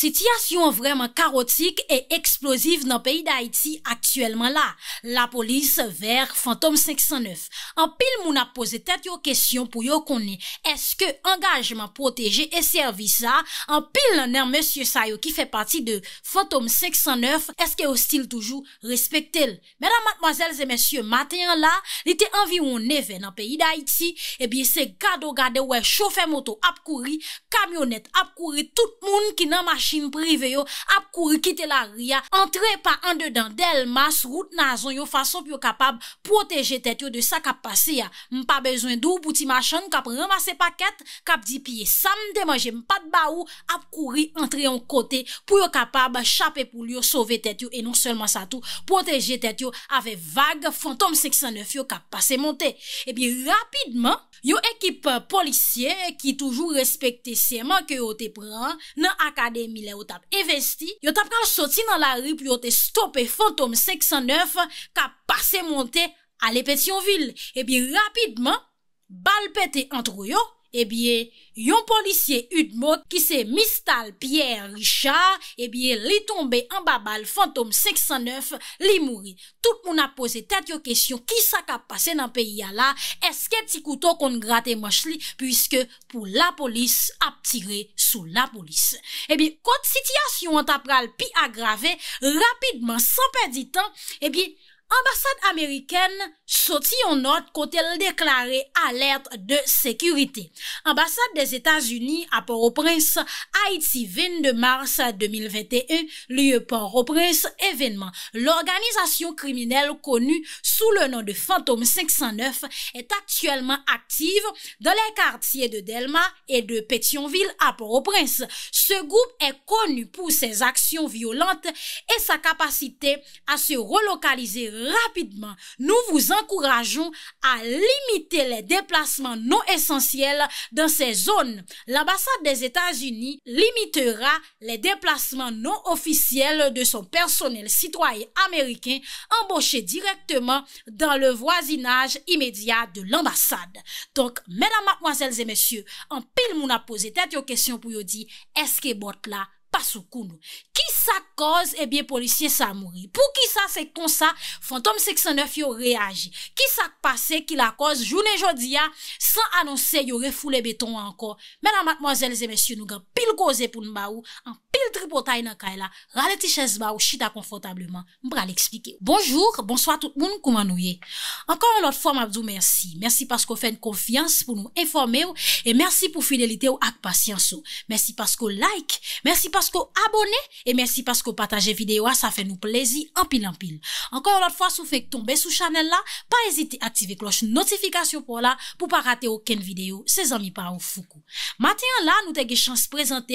Sityasyon vreman karotik e eksplosiv nan peyi da iti aktuelman la. La polis ver Fantom 509. An pil moun ap pose tet yo kesyon pou yo konen. Eske engajman proteje e servisa an pil nan monsye sayo ki fe pati de Fantom 509 eske yo stil toujou respektel. Mèdam matmazèl zè monsye matenyan la li te anvi moun neve nan peyi da iti e eh bi se gado gade wè chofè moto ap kouri, kamyonet ap kouri, tout moun ki nan ma Chim prive yo, ap kouri kite la ria Entre pa an dedan del mas Rout nazon yo, fason pou yo kapab Proteje tet yo de sa kap pase ya Mpa bezwen dou, pouti machan Kap ramase paket, kap dipye Sam de manje mpad ba ou Ap kouri entre yon kote Pou yo kapab chape pou yo sove tet yo E non selman sa tou, proteje tet yo Ave vague fantom seksan Nef yo kap pase monte E eh bi rapidman, yo ekip policye Ki toujou respekte seman Ke yo te pran, nan akadem mi le yo tap evesti, yo tap kan soti nan la rip, yo te stoppe fantom 609, ka pase monte alepet yon vil, e bi rapidman, bal pete antro yo, Ebyen, yon polisye udmote ki se mistal Pierre Richard, ebyen li tombe an babal fantom 609, li mouri. Tout moun ap pose tete yo kesyon ki sa ka pase nan peyi ya la, eske pti kouton kon grate mosh li, pwiske pou la polis ap tire sou la polis. Ebyen, kont sityasyon an tapral pi agrave, rapidman, san perdi tan, ebyen, ambassade américaine sortit en note côté elle déclaré alerte de sécurité. Ambassade des États-Unis à Port-au-Prince, Haïti 22 mars 2021, lieu Port-au-Prince événement. L'organisation criminelle connue sous le nom de Phantom 509 est actuellement active dans les quartiers de Delma et de Pétionville à Port-au-Prince. Ce groupe est connu pour ses actions violentes et sa capacité à se relocaliser Rapidman, nou vous encourageons à limiter les déplacements non-essentiels dans ces zones. L'ambassade des Etats-Unis limitera les déplacements non-officiels de son personnel citoyen américain embauché directement dans le voisinage immédiat de l'ambassade. Donc, mesdames, mademoiselles et messieurs, en pile, moun a posé tête yo question pou yo di, est-ce que Bort là? Basou kou nou. Ki sa koz, ebyen eh polisye sa mouri. Pou ki sa, se kon sa, fantom 69 yo reagi. Ki sa pase, ki la koz, jounen jodi ya, san anonse yo refou le beton anko. Mè nan matmozèl zè mèsyou nou gen pil kozè pou nou ma ou. tri potay nan kay la. Rale ti ches ba ou chita konfotableman. Mbra li eksplike. Bonjour, bonsoit tout moun koumanouye. Ankon an lot fwa mabzou mersi. Mersi paskou fèn konfians pou nou enforme ou. E mersi pou fidelite ou ak pasyans ou. Mersi paskou like. Mersi paskou abone. E mersi paskou pataje videyo a. Sa fè nou plezi anpil anpil. Ankon an lot fwa sou fè k tombe sou chanel la. Pa ezite aktive kloche notifikasyon pou la. Pou pa rate ou ken videyo. Se zanmi pa ou fuku. Matyen la nou te ge chans prezante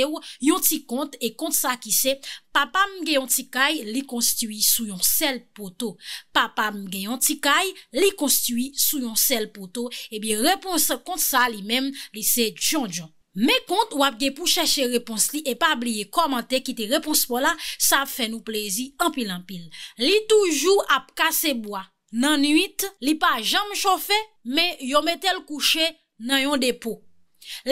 sa ki se, papa mge yon ti kay li konstiwi sou yon sel poto. Papa mge yon ti kay li konstiwi sou yon sel poto. Ebi repons kont sa li men li se djon djon. Me kont wap ge pou chache repons li e pa abliye komante ki te repons po la, sa fe nou plezi anpil anpil. Li toujou ap kase boa nan nuit, li pa jam chofe, me yon metel kouche nan yon depo.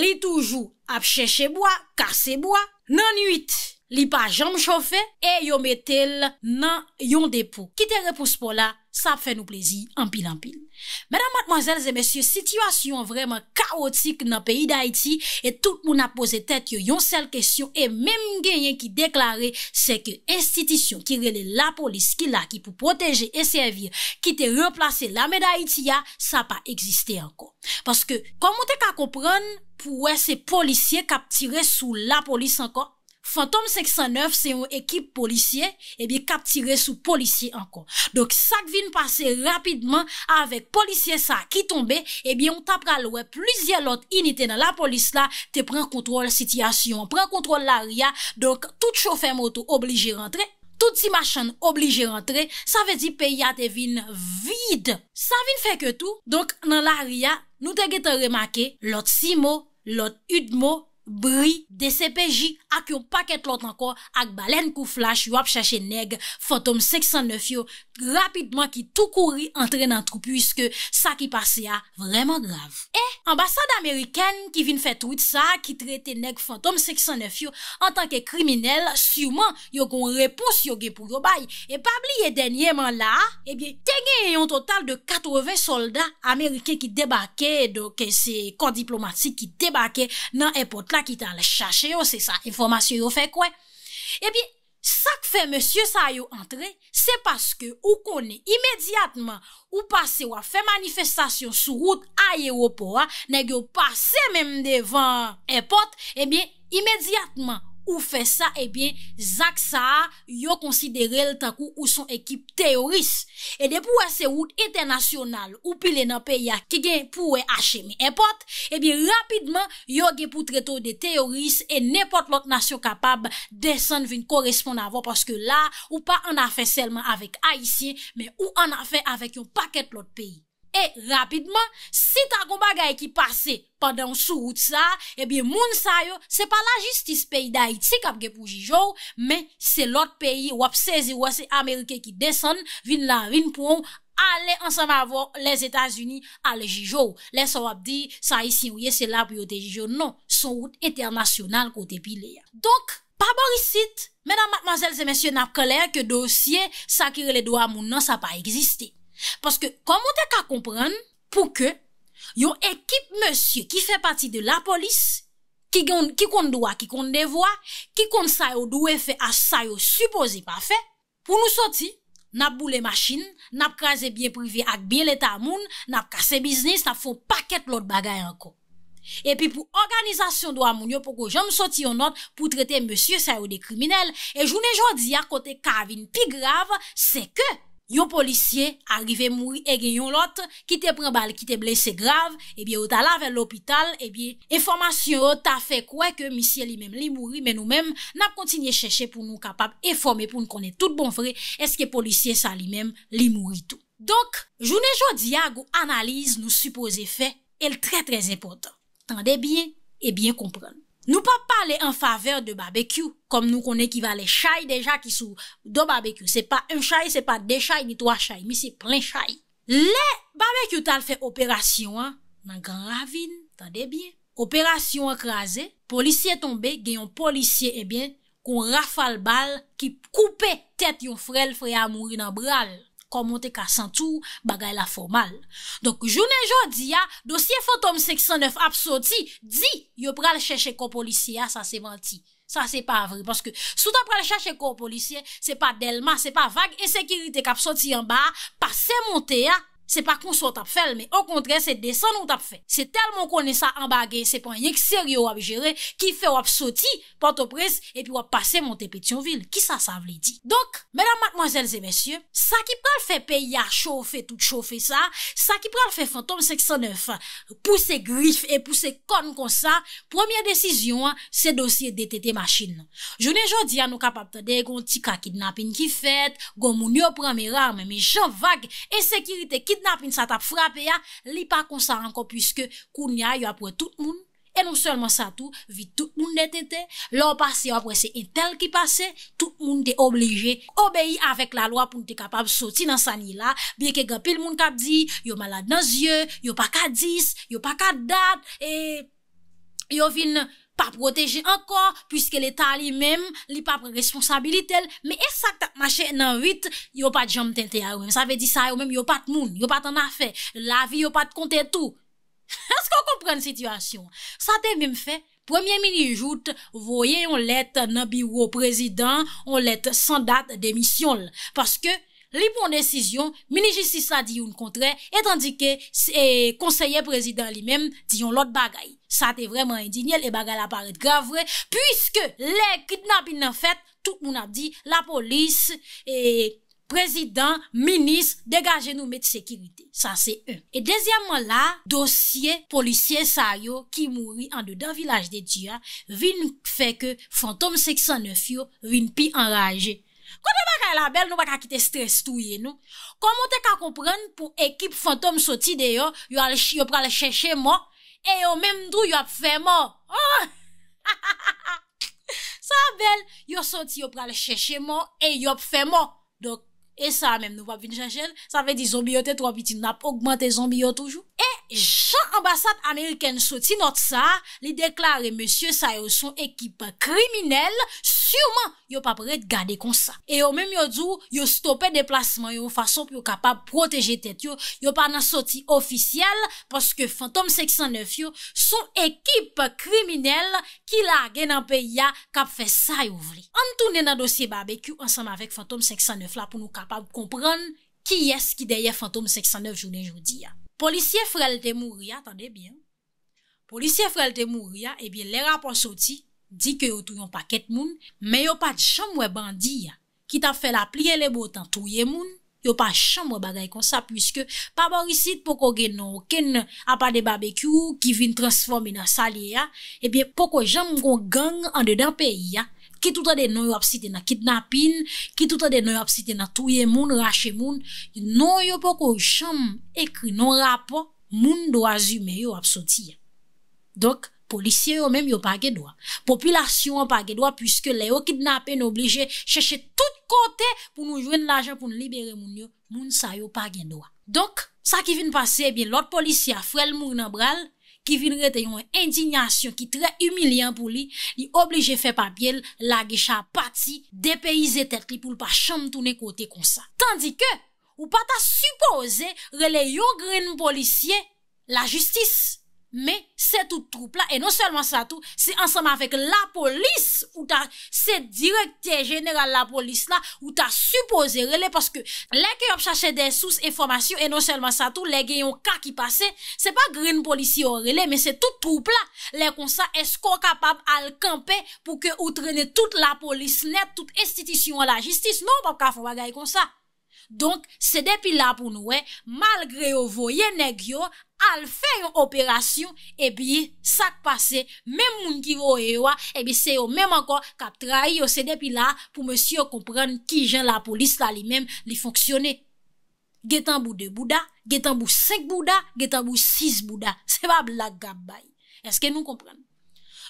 Li toujou ap chècheboa, kaseboa, nan yuit. Li pa jam chofè, e yo metel nan yon depou. Ki te repous pou la? Sa fè nou plezi, anpil anpil. Mèdam matmanzèl zè mèsyè, situasyon vreman kaotik nan peyi d'Haïti et tout moun ap pose tèt yo yon sel kèsyon et mèm genyen ki deklare se ke institisyon ki rele la polis ki la ki pou proteje e servir ki te replase lame d'Haïti ya, sa pa egziste anko. Paske, kon moun te ka komprèn pou wè se polisye kap tire sou la polis anko Fantom 609 se yon ekip polisye, ebi eh kap tire sou polisye ankon. Dok sak vin pase rapidman avek polisye sa ki tombe, ebi eh on tapra lwe plizye lot inite nan la polis la, te pren kontrol sityasyon, pren kontrol la ria. Dok tout choufer moto oblige rentre, tout ti machan oblige rentre, sa ve di pe ya te vin vide. Sa vin feke tou, donk nan la ria nou te ge te remake lot si mo, lot ud mo. bri de sepeji ak yo paket lot anko ak balen kou flash yo ap chache neg fantom 609 yo rapidman ki tou kouri antre nan trou pwiske sa ki pase ya vreman grav e, ambasade Ameriken ki vin fet wite sa ki trete neg fantom 609 yo an tanke kriminel souman yo kon repous yo ge pou yo bay e pabli ye denye man la ebyen kenye yon total de 80 soldat Ameriken ki debake doke se kondiplomati ki debake nan epotla ki tan lè chache yo, se sa informasyon yo fè kwen. E eh bi, sa k fè monsye sa yo antre, se paske ou konè imediatman ou pase wè fè manifestasyon sou wout aye yo po, neg yo pase mèm devan e pot, e eh bi, imediatman Ou fe sa, ebyen, eh Zak Saha yo konsidere el takou ou son ekip teoris. E de pouwe se wout internasyonal ou pilen apeya ki gen pouwe hache mi epot, ebyen, eh rapidman, yo gen pou treto de teoris e nepot lot nasyon kapab desen vin koresponde avon paske la ou pa an a fe selman avik Aisyen, men ou an a fe avik yon paket lot peyi. E rapidman, si ta kon bagay ki pase pandan sou wout sa, ebi eh moun sa yo, se pa la jistis peyi da iti kapge pou Jijou, men se lot peyi wap sezi wase Amerike ki desen, vin la vin pou an, ale ansam avon les Etats-Unis ale Jijou. Les wap di, sa yi si wye se la pou yote Jijou, non, sou wout eternasyonal kote pi le ya. Donk, pa borisit, menan matmazel se mensyon ap kler ke dosye, sakire le doa moun nan sa pa egziste. Paske komon te ka kompran pou ke Yon ekip monsye ki fe pati de la polis Ki kon dwa, ki kon devwa Ki kon sayo dwe fe as sayo suposi pa fe Pou nou soti, nap bou le masjin Nap kaze bie privi ak bie leta amoun Nap kase biznis, tap fo paket lot bagay anko E pi pou organizasyon dwa amoun yo Pou ko jom soti yon not pou trete monsye sayo de kriminel E jounen jodi ak kote kavin pi grav se ke Yon polisye arive mouri e gen yon lot, ki te pren bal, ki te blese grav, e bie ou ta la ven l'opital, e bie informasyon ou ta fe kwe ke misye li men li mouri, men nou men nan kontinye cheshe pou nou kapap informe pou nou konen tout bon fre, eske polisye sa li men li mouri tou. Donk, jounen jodi ya gou analize nou supose fe, el tre tre zepotan. Tande bie, e bie kompran. Nou pa pale an faveur de bbq, kom nou kon ekivalen chay deja ki sou do bbq. Se pa un chay, se pa de chay, ni 3 chay, mi se plen chay. Le, bbq tal fe operasyon an, nan gran ravine, tande bie. Operasyon akraze, polisye tombe, genyon polisye ebyen, kon rafal bal ki koupe tet yon frel frey amouri nan bral. komonte ka santou bagay la formal. Donk, jounen joun di ya, dosye fotom 609 apsoti, di, yo pral chache ko polici ya, sa se manti. Sa se pa vre, paske, soutan pral chache ko polici, se pa delman, se pa vage, ensekiriti ka apsoti yon ba, pa se monte ya, Se pa kon sou tap fel, me an kontre se desen nou tap fel. Se tel moun konen sa an bagay, se pan yik seryo wap jere, ki fe wap soti, pato pres, e pi wap pase monte petion vil. Ki sa sa vle di? Donk, menan matmozelze mensyo, sa ki pral fe peya, chofe tout chofe sa, sa ki pral fe fantom 609, puse grif, e puse kon kon sa, premier desisyon, se dosye detete masjin. Jounen jodi an nou kapap tade, kon ti ka kidnapin ki fet, goun moun yo pran mi ram, mi chan vag, e sekirite ki, Idnap in sa tap frap e ya, li pa konsar anko pwiske koun ya yo apwe tout moun. E nou solman sa tou, vit tout moun de tente. Lò apwese yo apwese intel ki pase, tout moun de obleje. Obey avèk la lwa pou nte kapab soti nan sanye la. Biye ke gen pil moun kapdi, yo malade nan zye, yo pa ka dis, yo pa ka dat. E yo vin... pa proteje ankor, pwiske l'Etat li mem, li pa pre responsabilite l, me esak tak machè nan vit, yo pat jom tente ya ouen, sa ve di sa yo mem, yo pat moun, yo pat an afè, la vi yo pat kontè tou. Sko kompre an situasyon? Sa te mèm fè, premiè mini jout, voye yon let nan biwo prezident, yon let san dat demisyon l, paske, Li bon desisyon, mini jisisa di yon kontre, etandike eh, konseye prezident li menm di yon lot bagay. Sa te vreman indinye, li bagay la paret grav vre, pwiske le kidnappin nan fet, tout moun ap di, la polis, eh, prezident, minis, degaje nou met sekirite. Sa se un. E dezyaman la, dosye, polisye sa yo ki mouri an de dan vilaj de Diyan, vin feke fantom seksan ne fyo, vin pi anraje. Kote baka e la bel nou baka kite stres touye nou Koman te ka kompren pou ekip fantom soti de yo Yo pral cheshe man E yo menm drou yo pral cheshe man Ha ha ha ha Sa bel yo soti yo pral cheshe man E yo pral cheshe man Dok e sa menm nou wap vini cheshen Sa ve di zombiyote 3 biti nap Augmente zombiyote oujou E jan ambasad Ameriken soti not sa Li deklare monsie sa yo son ekip kriminel Sotil Siyouman, yo pa pre te gade kon sa. E yo mèm yo djou, yo stopè deplasman, yo yon fason pou yo kapab proteje tet yo, yo pa nan soti ofisyel, paske Fantom 609 yo son ekip kriminel ki la gen nan pe ya kap fè sa yo vli. An toune nan dosye barbecue ansanm avèk Fantom 609 la pou nou kapab kompran ki yè skideye Fantom 609 jounen joudi ya. Polisye eh frelte mou ria, tande bien. Polisye frelte mou ria, ebyen le rapon soti, di ke yo tou yon paket moun, me yo pat chanmwe bandi ya, ki ta fel ap liye le botan touye moun, yo pat chanmwe bagay kon sa, pwiske paborisit poko gen nou ken apade barbekyou, ki vin transforme nan salye ya, epye poko janm kon gang an de dan peyi ya, ki touta de nou yo ap siten na kitnapin, ki touta de nou yo ap siten na touye moun, rache moun, nou yo poko chanm ekri nou rapon, moun do azi me yo ap soti ya. Dok, Polisye yo mèm yo pa gen doa. Popilasyon yo pa gen doa pwiske le yo kidnapen oblije chèche tout kote pou nou jwen l'ajan pou nou libere moun yo moun sa yo pa gen doa. Donk sa ki vin pase, l'ot polisye a frel moun anbral ki vin rete yon indignasyon ki tre umilyan pou li li oblije fe papyel la gecha pati depayize tel ki pou l pa chanm toune kote kon sa. Tandike ou pata suppose rele yo gren mou polisye la justis. Me, se tout troupe non la, e non selman sa tou, se ansanman fek la polis, ou ta se direkte general la polis la, ou ta suppose rele, paske leke yop chache de sous e formasyon, e non selman sa tou, leke yon ka ki pase, se pa green polisi yo rele, me se tout troupe la, le kon sa, esko kapab al kampe, pou ke outrene tout la polis net, tout estitisyon la jistis, nou, papka fwa gaye kon sa. Donk, se depi la pou nou, malgre yo voye negyo, al fè yon operasyon, epi sak pase, menm moun ki rou ewa, epi se yo menm ankon kap trai yo se depi la, pou monsi yo kompran ki jen la polis la li menm li fonksyone. Getan bou 2 bouda, getan bou 5 bouda, getan bou 6 bouda. Se pa blagabay. Eske nou kompran?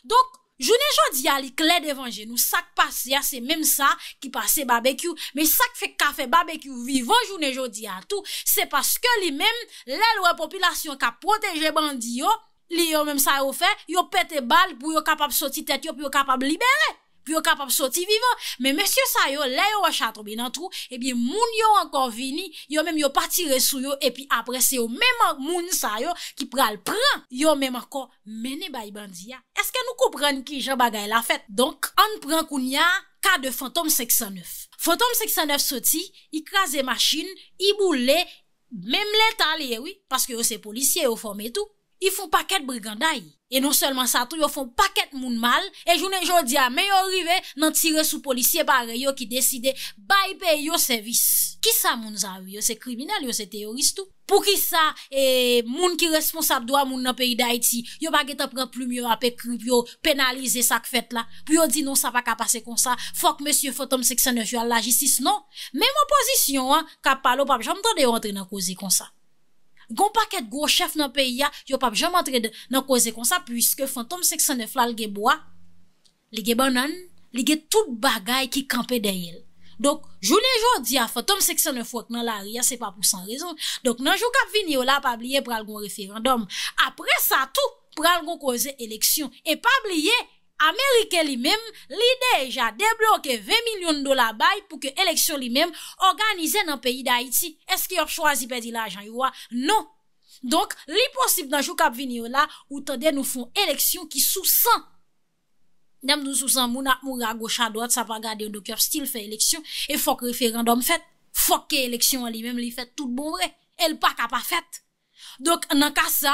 Dok, Jounen jodi a li kle devan genou, sak pase ya, se menm sa ki pase barbekyou, me sak fe kafe barbekyou vivon jounen jodi a tou, se paske li menm le lwe popilasyon ka proteje bandi yo, li yo menm sa yo fe, yo pete bal pou yo kapab soti tet yo pou yo kapab libere. Pyo kapap soti viva. Men monsye sa yo, la yo wachato binan trou. E eh bi moun yo ankon vini. Yo menm yo patire sou yo. E pi apre se yo menman moun sa yo ki pral pran. Yo menman kon mene bay bandiya. Eske nou koupren ki je bagay la fet? Donk, an pran koun ya ka de fantom 609. Fantom 609 soti, i kras de machin, i boule, menm le tali ewi. Paske yo se polisye, yo fome etou. Yon foun paket briganday. E non selman sa tou, yon foun paket moun mal. E jounen joun diya, men yon rive nan tire sou polisye bare, yon ki deside baype yon servis. Ki sa moun zav? Yon se kriminal, yon se teoristou. Pou ki sa, moun ki responsab doa moun nan peri da iti, yon baget apren ploum yon apè krip, yon penalize sak fèt la. Pou yon di, non sa pa kapase kon sa, fok monsye fotom seksyonif yon la jistis, non. Men mwen posisyon, kapalopap, jom tonde yon antre nan kozi kon sa. Gon pa ket gwo chef nan peyi ya, yo pap jom antre nan koze kon sa, pwiske fantom seksyon ne flal geboa, li ge ban nan, li ge tout bagay ki kampe den yel. Donk, jounen joun di ya, fantom seksyon ne flal nan la riyan, se pa pou san rezon. Donk, nan joun kap vin yo la, pap liye pral gon referandom. Apre sa tou, pral gon koze eleksyon. E pap liye... Amerike li mem, li deja debloke 20 milyon dola bay pou ke eleksyon li mem Organize nan peyi da Haiti Eske yop chwazi pe di la ajan yowa? Non Donk, li posib nan chou kap vini yo la Ou tade nou fon eleksyon ki sousan Nem nou sousan mou na mou ragosha doat Sa pa gade yon do kyev stil fe eleksyon E fok referandom fet Fok ke eleksyon li mem li fet tout bon vre El pak a pa fet Donk, nan ka sa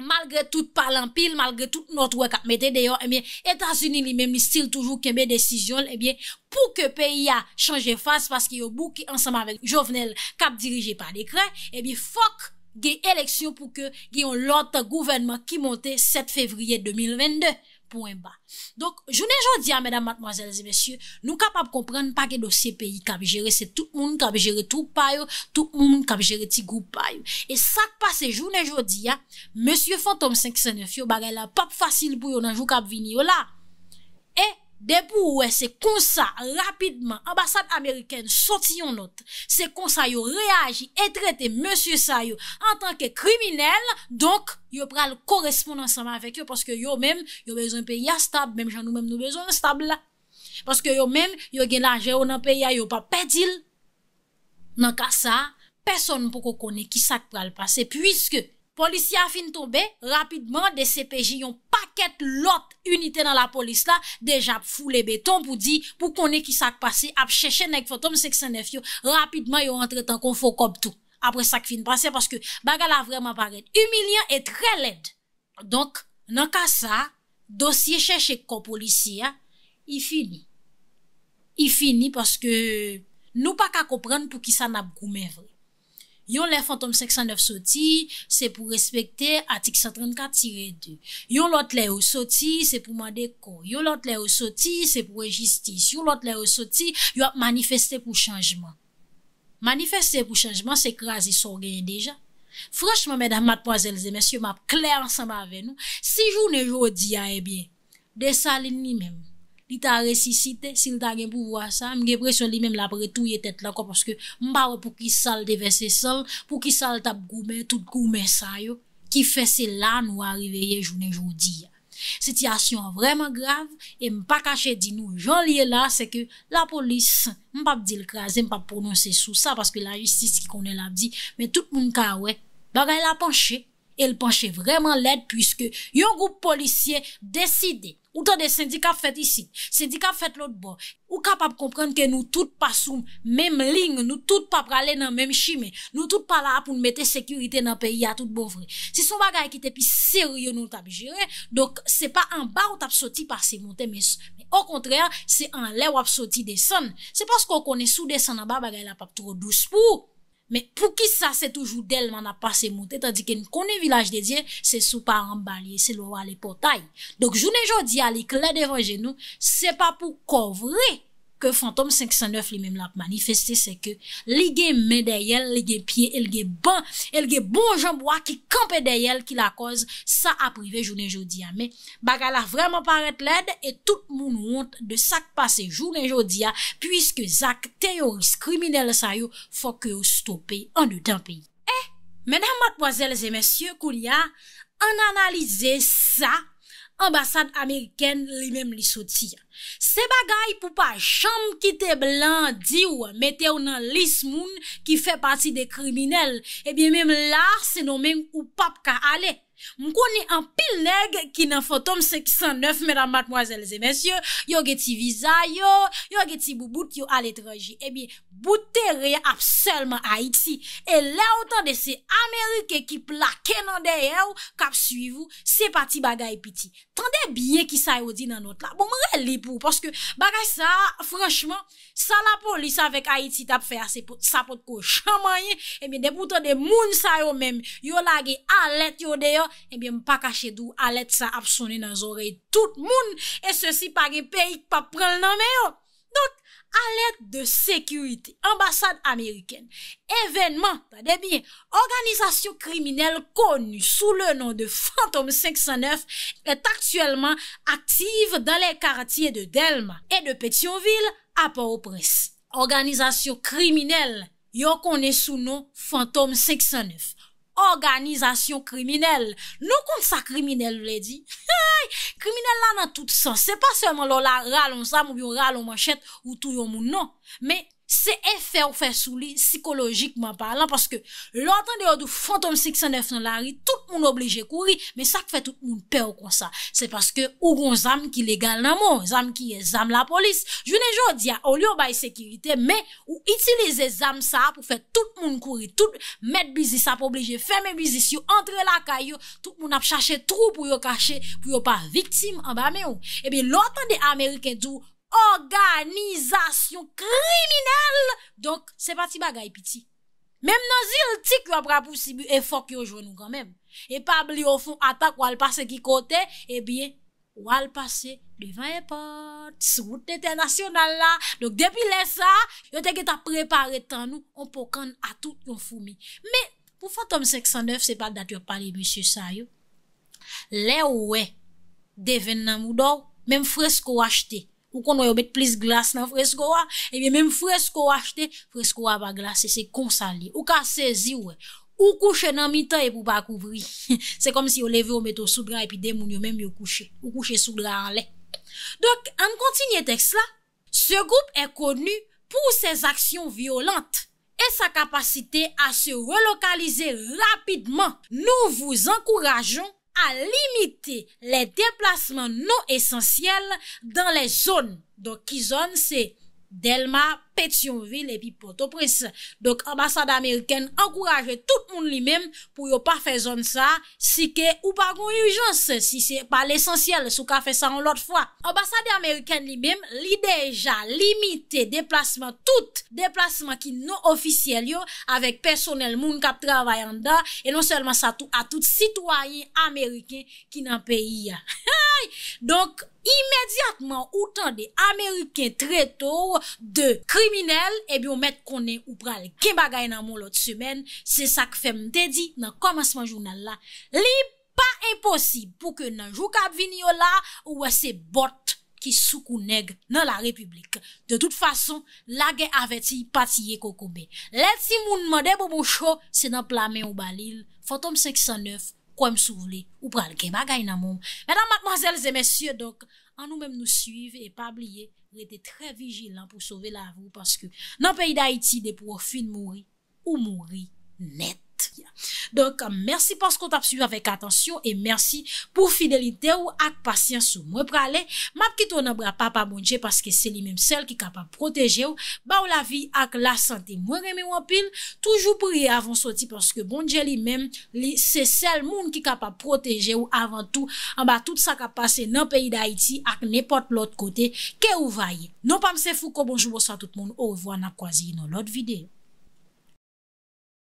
Malgre tout parlant pil, malgre tout notwe kap mette, deyo, ebyen, eh Etats-Unis li mem li stil toujou keme desisyon, ebyen, eh pou ke peyi a chanje fase, paske yo bou ki ansama vek jovenel kap dirije pa dekren, ebyen, eh fok gey eleksyon pou ke geyon lota gouvenman ki monte 7 fevriye 2022. Poin ba. Donk, jounen joun dia, mèdam matmazèl zi mèsyè, nou kapap komprenn pa gen dosye peyi kap jere se tout moun kap jere tout payo, tout moun kap jere ti goup payo. E sak pase jounen joun dia, mèsyè fantom 509 yo bagay la pap fasil pou yon anjou kap vini yo la. E! Dè pou wè se konsa rapidman, ambassade Ameriken soti yon not, se konsa yon reagi et rete monsie sa yon an tanke kriminel, donk yon pral koresponde ansama avèk yon, paske yon men yon bezon pe yastab, men jan nou men nou bezon yastab la. Paske yon men yon gen la jè ou nan pe yayon pa pedil. Nan ka sa, peson pou kou kone ki sak pral pase, pwiske polisi a fin tombe rapidman de CPJ yon pasi. ket lot unitè nan la polis la, deja pou foule beton pou di, pou konè ki sak pase, ap chè chè nèk fotom seksè nèf yo, rapidman yo rentre tan kon fò kob tou, apre sak fin pase, paske bagala vreman paret. Humilyan etre led. Donk, nan ka sa, dosye chè chè kò polisi ya, i fini. I fini paske nou pa ka kopren pou ki san ap goumen vre. Yon lè fantom 609 soti, se pou respekte atik 134-2. Yon lot lè ou soti, se pou mande ko. Yon lot lè ou soti, se pou rejistis. Yon lot lè ou soti, yon ap manifestè pou chanjman. Manifestè pou chanjman, se krasi sor genye deja. Franschman, mèdame, matpoazèl zemes, yon ap klè ansan bave nou. Si jounen yon diya e eh bie, de salin ni mèm. li ta resisite, si li ta gen pou vwa sa, m gen presyon li menm la bretou ye tet lakon, paske m pa wè pou ki sal devese sol, pou ki sal tap goume, tout goume sa yo, ki fese la nou arive ye jounen joudi ya. Siti asyon vremen grave, e m pa kache di nou, joun liye la, se ke la polis, m pa bdi l krasi, m pa prononse sou sa, paske la jistis ki konen la bdi, men tout moun ka wè, bagan la panche, el panche vremen led, pwiske yon goup polisye deside, Ou tan de syndikap fet isi, syndikap fet lot bo, ou kapap komprenke nou tout pasoum, mem ling, nou tout pap rale nan mem shime, nou tout pala apoun mette sekurite nan peyi a tout bo vre. Si son bagay ki te pi seryo nou tap jere, donk se pa an ba ou tap soti par se monte, men au kontreya se an le ou ap soti de san, se pas kon konen sou de san an ba bagay la pap tro douz pou. Mè pou ki sa se toujou del man apase moutè. Tadi ke nou konen vilaj dedyen. Se sou pa an barye. Se lou wale potay. Dok jounen jodi a li kler devan jenou. Se pa pou kovre. Ke fantom 509 li mèm la pmanifeste se ke li gen men de yèl, li gen piè, li gen bon, li gen bon jamboua ki kampe de yèl ki la koz sa aprive jounen joudia. Mè bagala vreman paret lede et tout moun wont de sak pase jounen joudia pwiske zak teoris kriminele sayo fok yo stopè an de tanpè. Eh, mèdèm matboazèl zè mèsyè koulyan, an analize sa. ambasade Ameriken li mèm li soti. Se bagay pou pa chanm kite blan di ou metè ou nan lis moun ki fè pati de kriminel, e eh bi mèm la se nou mèm ou pap ka ale. Mwen koni an pileg ki nan fotom 609 mèdam batmwazèl zè mèsyè Yon ge ti viza yon Yon ge ti bouboute yon aletreji Ebyen, eh boutere ap selman Haiti, e lè ou tan de se Amerike ki plakè nan deyèw Kap suivou, se pati Bagay piti, tan de bie ki sayo Di nan not la, bon mwen relipou Paske bagay sa, franchman Sa la polis avèk Haiti tap fè Sa pot ko chamanye Ebyen, eh de bouton de moun sayo mèm Yon la ge alet yo deyò Ebyen eh pa kache dou alet sa ap sonen nan zorey tout moun E se si pa ge peyik pa pren nan me yo Donk alet de sekurite Ambasade Ameriken Evenman Organizasyon kriminel konu sou le nan de Fantom 509 Et aktuelman aktive dan le kartye de Delma Et de Petionville a pa opres Organizasyon kriminel Yo konen sou nan Fantom 509 Organizasyon kriminelle. Nou kon sa kriminelle vle di. Kriminelle la nan tout sens. Se pa seman lola ralon sa moubyon ralon manchet ou tou yon moun nan. Me... Se e fe ou fe sou li, psikologikman palan, paske loutan de ou do fantom 609 nan la ri, tout moun oblije kouri, men sak fe tout moun pe ou kon sa. Se paske ou gon zam ki legal nan moun, zam ki zam la polis. Je ne jo di a ou li ou bay sekirite, men ou itilize zam sa pou fe tout moun kouri, tout met bizis ap oblije, fe men bizis yo entre la kayo, tout moun ap chache trou pou yo kache, pou yo pa viktim an ba men eh yo. Ebe loutan de Ameriken do, ORGANIZASYON KRIMINEL! DONK, SE BATI BA GAYI PITI! MEM NAN ZIL TIK YO APRA POU SIBU E FOK YO JONOU KANMEM! E PAB LI YO FOU ATAK WAL PASE KI KOTE! E BIEN, WAL PASE DEVAN YEPAT! SOUT ETERNASYONAL LA! DONK DEPI LE SA, YOTE KETA PREPARE TANOU! ON PO KAN A TOU YON FOU MI! ME, POU FOTOM 609 SE BAT DAT YO PALI MISSE SA YO! LE WE DEVEN NAN MOU DOR! MEM FRESKO WACHTE! Ou kon nou yo met plis glas nan fresko wa. Ebyen menm fresko wa chete, fresko wa ba glase. Se konsali. Ou ka sezi we. Ou kouche nan mitan e pou ba kouvri. Se kom si yo leve yo met ou soubra epi demoun yo menm yo kouche. Ou kouche soubra anle. Dok, an kontinye tek sla. Se group e konu pou se aksyon violante. E sa kapasite a se relokalize rapidman. Nou vous encourageons. a limiti le deplasman nou esensyel dan le zon. Don ki zon se? Delma Poulak. Fet yon vil epi potopris. Dok ambasade Ameriken ankuraje tout moun li mèm pou yo pa fe zon sa si ke ou pa kon urjans si se pa l'esensyel sou ka fe sa an lot fwa. Ambasade Ameriken li mèm li deja limite deplasman tout deplasman ki non ofisyel yo avek personel moun ka travayan da e non selman sa tout a tout sitwayen Ameriken ki nan peyi ya. Donk imediatman ou tan de Ameriken treto de kri Kriminal, ebyon eh met konen ou pral gen bagay nan moun lot semen, se sak fem dedi nan komansman jounal la. Li pa imposib pou ke nan jou kab vini yo la ou wese bot ki soukou neg nan la republik. De tout fason, la gen aveti pati ye kokobe. Leti moun mwande bobo chou, se nan plame ou balil, fantom 509, kwa m souvle, ou pral gen bagay nan moun. Mwenan matmazel zemesye, an nou menm nou suive e pa bliye. Ete tre vigilan pou sove la rou Paske nan peyi da iti de pou ou fin mouri Ou mouri net Donk an mersi pas kon tap suy avèk atansyon E mersi pou fidelite ou ak pasyans ou mwen prale Map ki ton an bra pa pa bondje Paske se li menm sel ki ka pa proteje ou Ba ou la vi ak la sante mwen reme ou apil Toujou pri avon soti Paske bondje li menm li se sel moun ki ka pa proteje ou Avantou an ba tout sa ka pase nan peyi da iti Ak nepot lot kote ke ou vaye Non pa mse fou kon bonjou bo sa tout moun Ou vwa nan kwa zi yon lot vide